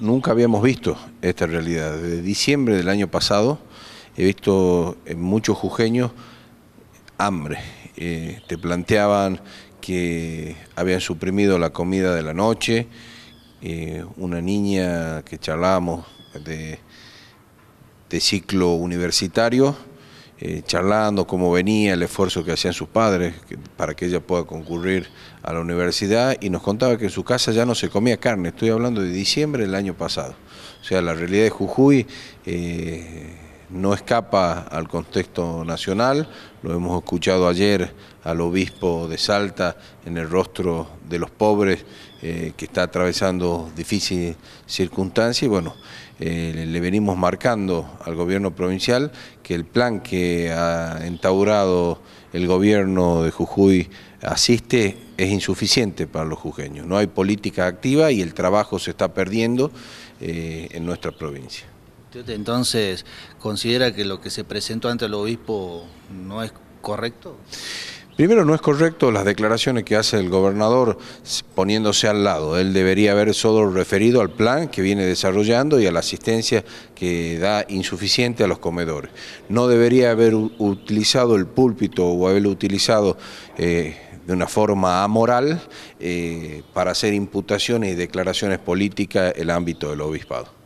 nunca habíamos visto esta realidad. Desde diciembre del año pasado he visto en muchos jujeños hambre. Eh, te planteaban que habían suprimido la comida de la noche. Eh, una niña que charlábamos de ciclo universitario eh, charlando cómo venía, el esfuerzo que hacían sus padres para que ella pueda concurrir a la universidad y nos contaba que en su casa ya no se comía carne, estoy hablando de diciembre del año pasado. O sea, la realidad de Jujuy... Eh, no escapa al contexto nacional, lo hemos escuchado ayer al obispo de Salta en el rostro de los pobres eh, que está atravesando difíciles circunstancias y bueno, eh, le venimos marcando al gobierno provincial que el plan que ha entaurado el gobierno de Jujuy asiste es insuficiente para los jujeños. No hay política activa y el trabajo se está perdiendo eh, en nuestra provincia entonces considera que lo que se presentó ante el obispo no es correcto? Primero, no es correcto las declaraciones que hace el gobernador poniéndose al lado. Él debería haber solo referido al plan que viene desarrollando y a la asistencia que da insuficiente a los comedores. No debería haber utilizado el púlpito o haberlo utilizado... Eh, de una forma amoral eh, para hacer imputaciones y declaraciones políticas el ámbito del obispado.